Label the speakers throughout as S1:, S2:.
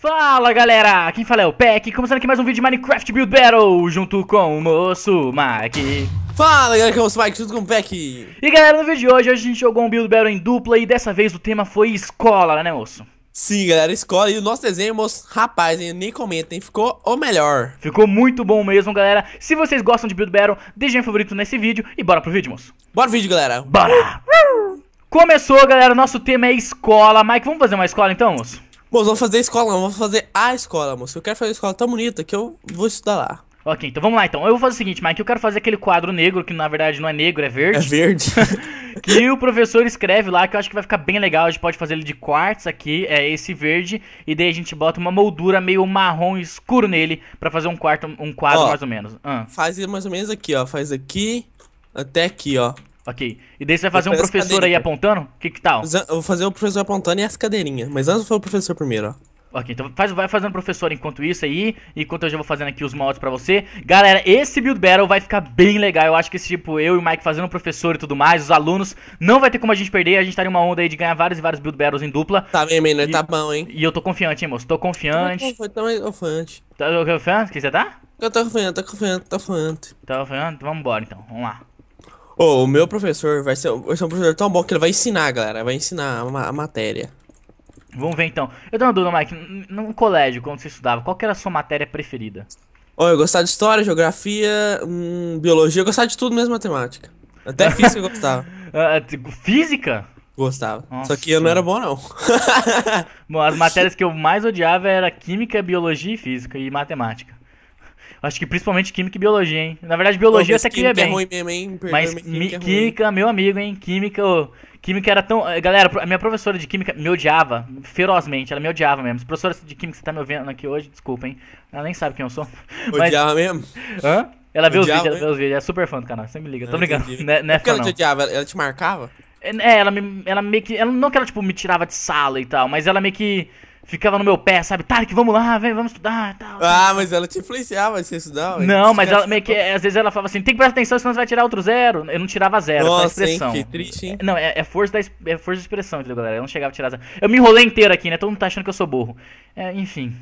S1: Fala galera, quem fala é o Peck, começando aqui mais um vídeo de Minecraft Build Battle, junto com o moço Mike. Fala galera, que é o moço Mike junto com o Peck. E galera, no vídeo de hoje, a gente jogou um Build Battle em dupla e dessa vez o tema foi escola, né moço? Sim, galera, escola e o nosso desenho, moço, rapaz, hein, nem comentem, ficou o melhor. Ficou muito bom mesmo, galera. Se vocês gostam de Build Battle, deixem um favorito nesse vídeo e bora pro vídeo, moço. Bora pro vídeo, galera. Bora! Começou, galera, nosso tema é escola. Mike, vamos fazer uma escola então, moço? Moço, vou fazer escola, não, vou fazer a escola, moço. Eu quero fazer a escola tão bonita que eu vou estudar lá. Ok, então vamos lá então. Eu vou fazer o seguinte, Mike, eu quero fazer aquele quadro negro, que na verdade não é negro, é verde. É verde. que o professor escreve lá, que eu acho que vai ficar bem legal. A gente pode fazer ele de quartzo aqui, é esse verde, e daí a gente bota uma moldura meio marrom escuro nele para fazer um quarto, um quadro ó, mais ou menos. Ah.
S2: Faz mais ou menos aqui, ó. Faz aqui até aqui, ó. Ok. E daí você vai fazer um professor aí apontando?
S1: O que que tal? Eu vou fazer o professor apontando e as cadeirinhas. Mas antes fazer o professor primeiro, ó. Ok, então faz, vai fazendo professor enquanto isso aí, enquanto eu já vou fazendo aqui os mods pra você. Galera, esse Build Battle vai ficar bem legal, eu acho que esse tipo, eu e o Mike fazendo professor e tudo mais, os alunos, não vai ter como a gente perder, a gente tá em uma onda aí de ganhar vários e vários Build Battles em dupla. Tá bem, menino, tá bom, hein. E eu tô confiante, hein, moço, tô confiante. Tô confiante. Tá confiante? Que você tá? Eu tô confiante, tô confiante, tô confiante. Tá confiante? Então vambora então, vamos lá.
S2: Oh, o meu professor vai ser, vai ser um professor tão bom que ele vai ensinar, galera. Vai ensinar a, a matéria.
S1: Vamos ver então. Eu tenho uma dúvida, Mike. No colégio, quando você estudava, qual era a sua matéria preferida?
S2: Oh, eu gostava de história, geografia, hum, biologia. Eu gostava de tudo, mesmo matemática. Até física eu gostava. Ah,
S1: física? Gostava. Nossa. Só que eu não era bom, não. bom, as matérias que eu mais odiava era química, biologia e física e matemática. Acho que principalmente química e biologia, hein? Na verdade, biologia até que ia é bem. É ruim mesmo, hein? mas química, é química meu amigo, hein? Química, eu... química era tão. Eh, galera, a minha professora de química me odiava ferozmente, ela me odiava mesmo. Professora de química, você tá me ouvindo aqui hoje? Desculpa, hein? Ela nem sabe quem eu sou. Mas... Odiava mesmo? Hã? Ela vê, odiava, os vídeos, ela vê né? os vídeos, é super fã do canal, você me liga, tô ah, brincando. Né, né, é Por que ela te odiava? Ela te marcava? É, é, ela, me, ela meio que. Ela, não que ela, tipo, me tirava de sala e tal, mas ela meio que ficava no meu pé, sabe? Tarek, vamos lá, vem, vamos estudar tal. Ah, mas ela te influenciava você estudar. não, mas ela meio que, é às vezes ela falava assim, tem que prestar atenção, senão você vai tirar outro zero. Eu não tirava zero, é Nossa, expressão. Hein, que triste, hein? É, não, é, é força da, é força expressão, entendeu, galera? Eu não chegava a tirar zero. Eu me enrolei inteiro aqui, né? Todo mundo tá achando que eu sou burro. É, enfim,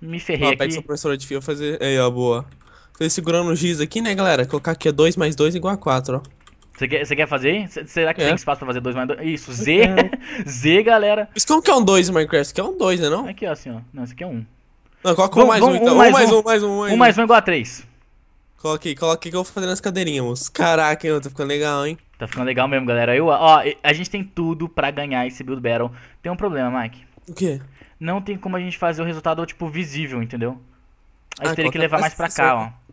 S1: me ferrei ah, aqui. O sua professora de fio fazer... Aí, ó, boa.
S2: Tô segurando o giz aqui, né, galera? Colocar aqui é 2 mais 2 igual a 4, ó.
S1: Você quer, você quer fazer aí? Será que é. tem espaço pra fazer 2 mais 2? Isso, Z.
S2: É.
S1: Z, galera. Mas como que é um 2 em Minecraft? Isso aqui é um 2, né não? Aqui, ó, assim, ó. Não, isso aqui é Um. Não, coloca um vamos, mais vamos, então. um, então. Um mais, um mais um, mais um. Mais um mais um
S2: igual a 3. Coloquei,
S1: coloquei que eu vou fazer nas cadeirinhas, moço. Caraca, hein, tá ficando legal, hein? Tá ficando legal mesmo, galera. Eu, ó, a gente tem tudo pra ganhar esse Build Battle. Tem um problema, Mike. O quê? Não tem como a gente fazer o resultado, tipo, visível, entendeu? Aí ah, teria que levar mais pra cá, ó.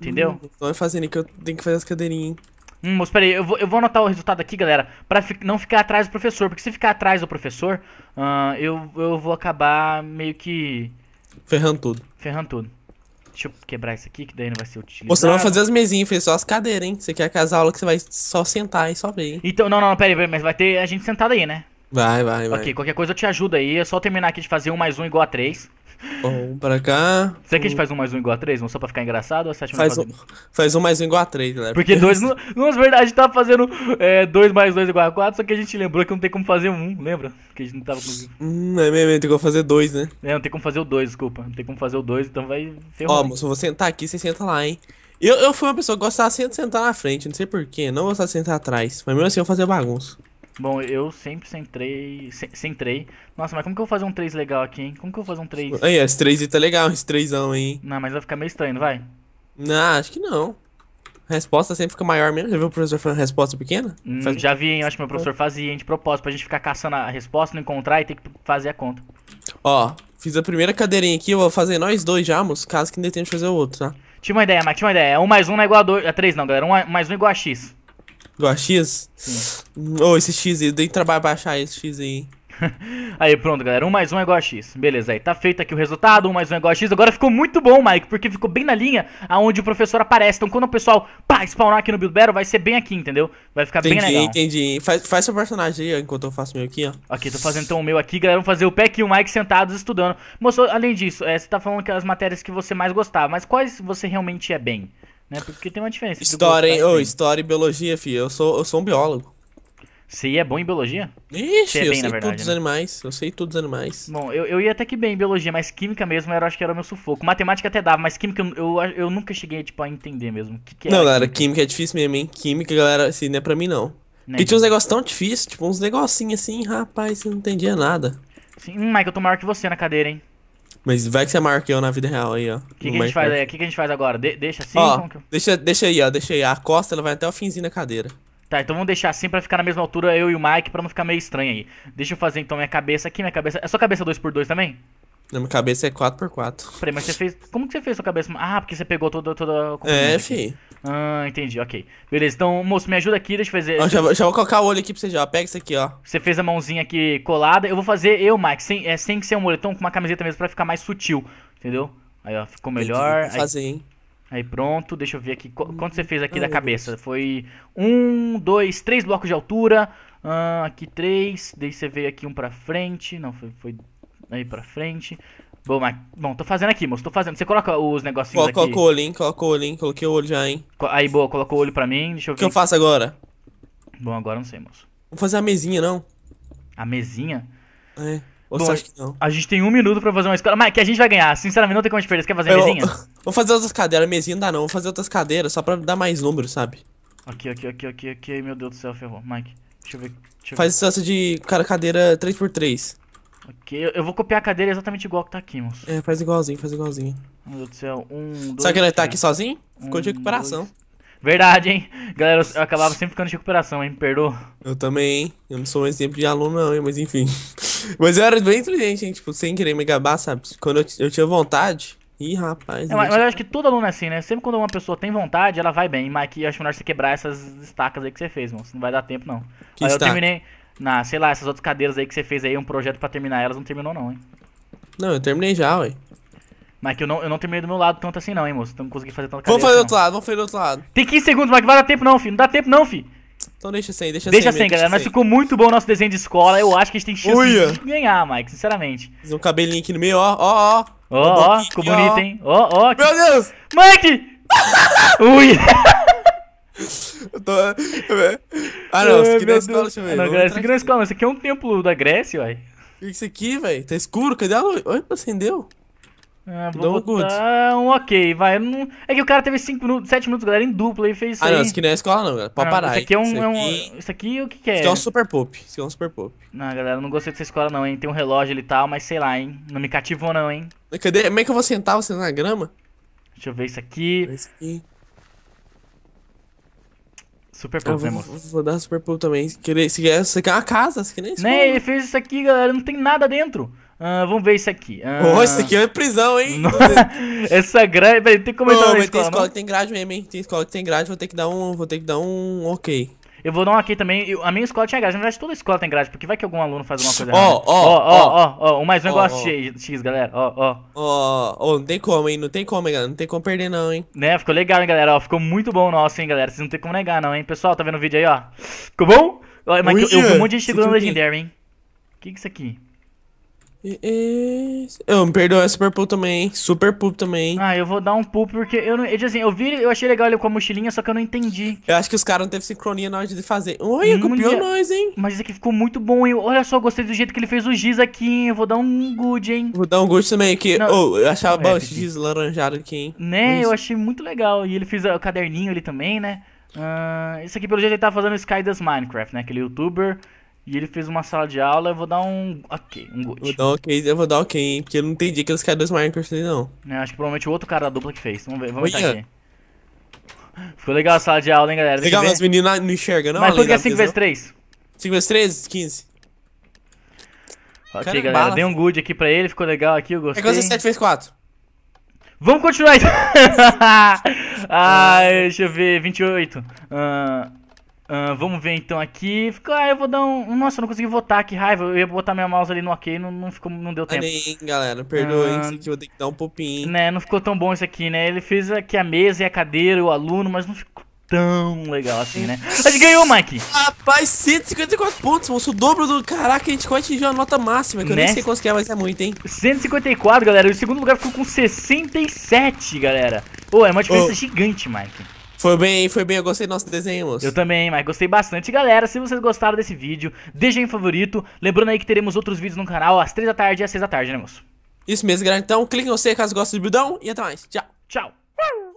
S1: Entendeu? Hum, tô fazendo que eu tenho que fazer as cadeirinhas, hein? Hum, mas peraí, eu vou, eu vou anotar o resultado aqui, galera, pra fi não ficar atrás do professor, porque se ficar atrás do professor, uh, eu, eu vou acabar meio que... Ferrando tudo. Ferrando tudo. Deixa eu quebrar isso aqui, que daí não vai ser utilizado. Você não vai fazer as mesinhas, fez
S2: só as cadeiras, hein? Você quer que as aulas que você vai só sentar
S1: e só ver, hein? Então, não, não, pera peraí, mas vai ter a gente sentada aí, né? Vai, vai, vai. Ok, qualquer coisa eu te ajudo aí, é só terminar aqui de fazer um mais um igual a três. Um pra cá. Será que a gente faz um mais um igual a três? Um só pra ficar engraçado ou sete faz um, faz um mais um igual a três, galera. Porque dois. não, na verdade, a gente tava tá fazendo é, dois mais dois igual a quatro, só que a gente lembrou que não tem como fazer um, lembra? Que a gente não tava conseguindo. Hum, é
S2: mesmo, é, tem como fazer dois, né? É, não tem como fazer o dois, desculpa. Não tem como fazer o dois, então vai ser Ó, moço, vou sentar aqui, você senta lá, hein? Eu, eu fui uma pessoa que gostava sempre de sentar na frente, não sei porquê, não gostava de sentar atrás. Mas mesmo assim eu fazia bagunça.
S1: Bom, eu sempre centrei. centrei. Nossa, mas como que eu vou fazer um 3 legal aqui, hein? Como que eu vou fazer um 3? Aí, esse
S2: 3 tá legal, esse 3 hein?
S1: Não, mas vai ficar meio estranho, não vai? Não, acho que não. A resposta sempre fica maior mesmo. Já viu o professor falando resposta pequena? Hum, Faz... Já vi, hein? Eu acho que meu professor fazia, hein, de propósito, pra gente ficar caçando a resposta, não encontrar e ter que fazer a conta.
S2: Ó, fiz a primeira cadeirinha aqui, eu vou fazer nós dois já, moço, caso que ainda tenha de fazer o outro, tá?
S1: Tinha uma ideia, mas tinha uma ideia. 1 é um mais 1 um não é igual a 2. A 3 não, galera. 1 um mais 1 um é igual a x. Igual a X? Ô, oh, esse X aí, dei trabalho pra achar esse X aí. aí, pronto, galera. um mais um é igual a x. Beleza, aí tá feito aqui o resultado. um mais um é igual a x. Agora ficou muito bom, Mike, porque ficou bem na linha aonde o professor aparece. Então, quando o pessoal pá, spawnar aqui no Build Battle, vai ser bem aqui, entendeu? Vai ficar entendi, bem legal. Entendi, entendi. Faz, faz seu personagem aí, enquanto eu faço meu aqui, ó. Ok, tô fazendo então o meu aqui, galera. Vamos fazer o Peck e o Mike sentados estudando. Moço, além disso, é, você tá falando que é as matérias que você mais gostava, mas quais você realmente é bem? Né? Porque tem uma diferença. História, hein? Oh,
S2: história e biologia, filho. Eu sou, eu sou um biólogo. Você é bom em biologia? Ixi, é eu sei verdade, tudo né?
S1: animais. Eu sei todos os animais. Bom, eu, eu ia até que bem em biologia, mas química mesmo era, acho que era o meu sufoco. Matemática até dava, mas química eu, eu, eu nunca cheguei tipo, a entender mesmo. Que que não, galera,
S2: química? química? é difícil mesmo, hein? Química, galera, assim, não é pra mim não. Né, Porque tinha uns então. negócios tão
S1: difíceis, tipo uns negocinhos assim, rapaz, eu não entendia nada. Sim, hum, Mike, eu tô maior que você na cadeira, hein?
S2: Mas vai que você é maior que eu na vida real aí, ó. O que, que, a gente faz aí?
S1: O que, que, a gente faz agora? De deixa assim? Ó, que... deixa, deixa aí, ó. Deixa aí. A costa ela vai até o finzinho da cadeira. Tá, então vamos deixar assim pra ficar na mesma altura eu e o Mike pra não ficar meio estranho aí. Deixa eu fazer então minha cabeça aqui, minha cabeça. É só cabeça 2x2 também? Na minha cabeça é 4x4. Peraí, mas você fez. Como que você fez sua cabeça? Ah, porque você pegou toda, toda a. É, fi. Ah, entendi, ok. Beleza, então, moço, me ajuda aqui, deixa eu fazer. já, vou, já vou colocar o olho aqui pra você já, ó. Pega isso aqui, ó. Você fez a mãozinha aqui colada. Eu vou fazer eu, Mike, sem, é, sem ser um moletom, com uma camiseta mesmo pra ficar mais sutil, entendeu? Aí, ó, ficou melhor. Aí, fazer, hein? Aí pronto, deixa eu ver aqui. Quanto você fez aqui Ai, da cabeça? Deus. Foi um, dois, três blocos de altura. Ah, aqui três. Daí você veio aqui um pra frente. Não, foi, foi aí pra frente. Bom, mas, bom, tô fazendo aqui, moço, tô fazendo. Você coloca os negocinhos aqui coloca o olho, hein? coloca o olho, hein? Coloquei o olho já, hein? Aí, boa, colocou o olho pra mim, deixa eu ver O que eu faço agora? Bom, agora eu não sei, moço. Vou fazer a mesinha, não? A mesinha? É. Ou você acha que não? A gente tem um minuto pra fazer uma escola. Mas que a gente vai ganhar, sinceramente, não tem como a gente perder. Você quer fazer a Eu- mesinha? Vou fazer outras
S2: cadeiras, mesinha não dá não. Vou fazer outras cadeiras só pra dar mais número, sabe?
S1: Aqui, aqui, aqui, aqui, aqui. Meu Deus do céu, ferrou. Mike, deixa eu ver. Deixa eu Faz distância
S2: de cara cadeira 3x3.
S1: Ok, eu vou copiar a cadeira exatamente igual que tá aqui, moço. É, faz igualzinho, faz igualzinho. Meu Deus do céu, um, dois... que ele tá aqui sozinho? Ficou um, de recuperação. Dois... Verdade, hein? Galera, eu acabava sempre ficando de recuperação, hein? Me perdoa. Eu também, hein? Eu não sou um exemplo de aluno, não, hein? Mas enfim. mas eu era bem inteligente,
S2: hein? Tipo, sem querer me gabar, sabe? Quando eu, eu tinha vontade. Ih, rapaz. É, mas, mas, eu
S1: acho que todo aluno é assim, né? Sempre quando uma pessoa tem vontade, ela vai bem. Mas aqui eu acho melhor você quebrar essas estacas aí que você fez, mano. Não vai dar tempo, não. Que aí estaca? eu terminei na, sei lá, essas outras cadeiras aí que você fez aí, um projeto para terminar elas, não terminou não, hein? Não, eu terminei já, ué. Mas que eu não, eu não terminei do meu lado tanto assim não, hein, moço. Não consegui fazer tanta cadeira. Vamos fazer do outro
S2: lado, vamos fazer do outro lado.
S1: Tem 15 segundos, Mike, vai dar tempo não, filho. Não dá tempo não, filho. Então deixa
S2: sem, deixa, deixa sem. galera. nós Mas ficou
S1: muito bom o nosso desenho de escola. Eu acho que a gente tem chance de ganhar, Mike, sinceramente.
S2: Fiz um cabelinho aqui no meio, ó, ó, ó. Ó, ó, ficou bonito, hein? Ó, ó. Meu
S1: Deus! Mike! Ui! tô... Ah, não, isso aqui não é escola, deixa eu ver. Não, galera, isso aqui não é escola, isso aqui é um templo da Grécia, uai. O que é isso aqui, velho? Tá escuro, cadê a luz? Olha, acendeu. Ah, vou botar um ok, vai. Não... É que o cara teve 5 minutos, 7 minutos, galera, em dupla e fez isso. Ah, aí. não, isso aqui não é escola, não, galera. Pode ah, parar. Isso aqui é um. Isso aqui, é um... Isso aqui o que, que é? Isso aqui é um super pop. Isso aqui é um super pop. Não, galera, não gostei dessa escola, não, hein? Tem um relógio ali e tal, mas sei lá, hein? Não me cativou, não, hein? Cadê? Como é que eu vou sentar você tá na grama? Deixa eu ver isso aqui. Isso aqui. Super Pool, né, moço? Vou dar
S2: Super Pool também. Se quer, se quer, se uma casa, se quer nem Né, ele
S1: fez isso aqui, galera, não tem nada dentro.
S2: Uh, vamos ver isso aqui. Uh... Ah, oh, isso aqui é prisão, hein?
S1: Essa grade. Peraí, tem que comentar oh, na escola. Tem escola não? que
S2: tem grade mesmo, hein? Tem escola que tem grade, vou ter que dar um. Vou ter que dar um ok. Eu vou dar um aqui
S1: também. Eu, a minha escola tinha grade. Na verdade, toda escola tem grade, porque vai que algum aluno faz alguma coisa Ó, ó, ó, ó, ó. Um mais um Oh, oh, oh. X, galera. Ó, ó. Ó, ó, não tem como, hein? Não tem como, hein, galera. Não tem como perder, não, hein? Né, ficou legal, hein, galera. Ó, ficou muito bom o nosso, hein, galera. Vocês não tem como negar, não, hein? Pessoal, tá vendo o vídeo aí, ó? Ficou bom? Ó, mas eu, eu vi um monte de gente segurando legendário, hein? O que que é isso aqui?
S2: E, Eu, me perdoa, é Super Poop também, Super Poop também.
S1: Ah, eu vou dar um poop porque eu não. Eu, assim, eu vi, eu achei legal ele com a mochilinha, só que eu não entendi.
S2: Eu acho que os caras não teve sincronia na hora de fazer.
S1: Olha, hum, copiou nós, hein? Mas isso aqui ficou muito bom, hein? Olha só, gostei do jeito que ele fez o giz aqui, hein? Eu vou dar um good, hein? Vou dar um good também aqui. Não, oh, eu achava não, é, bom esse giz
S2: laranjado aqui, hein?
S1: Né, Mas... eu achei muito legal. E ele fez o caderninho ali também, né? Uh, isso aqui, pelo jeito, ele tá fazendo Sky das Minecraft, né? Aquele youtuber e ele fez uma sala de aula, eu vou dar um ok, um good. Vou dar ok, eu vou dar ok, hein, porque eu não entendi que eles querem dois Minecraft aí, não. É, acho que provavelmente o outro cara da dupla que fez. Vamos ver, vamos ver aqui. Ficou legal a sala de aula, hein, galera. legal, mas meninas não enxergam, não? Mas por que é 5x3? 5x3? 15. Ok, galera, bala. dei um good aqui pra ele, ficou legal aqui, eu é gostei. É que você 7x4. Vamos continuar então. ah, deixa eu ver, 28. Uh, Uh, vamos ver então aqui. Ah, eu vou dar um. Nossa, eu não consegui votar, que raiva. Eu ia botar minha mouse ali no ok, não, não, ficou, não deu tempo. Além, galera, perdoem, uh, que eu vou ter que dar um popinho. Né, não ficou tão bom isso aqui, né? Ele fez aqui a mesa e a cadeira, o aluno, mas não ficou tão legal assim, né? A gente ganhou, Mike!
S2: Rapaz, 154 pontos, moço, o dobro do. Caraca, a gente quase atingiu a nota máxima, que eu nem né? sei quanto que é, mas é
S1: muito, hein? 154, galera. E o segundo lugar ficou com 67, galera. Pô, oh, é uma diferença oh. gigante, Mike. Foi bem, foi bem, eu gostei do nosso desenho, moço. Eu também, mas gostei bastante. Galera, se vocês gostaram desse vídeo, deixem favorito. Lembrando aí que teremos outros vídeos no canal às 3 da tarde e às 6 da tarde, né, moço? Isso mesmo, galera. Então, clique em você caso goste do Bildão e até mais. Tchau. Tchau.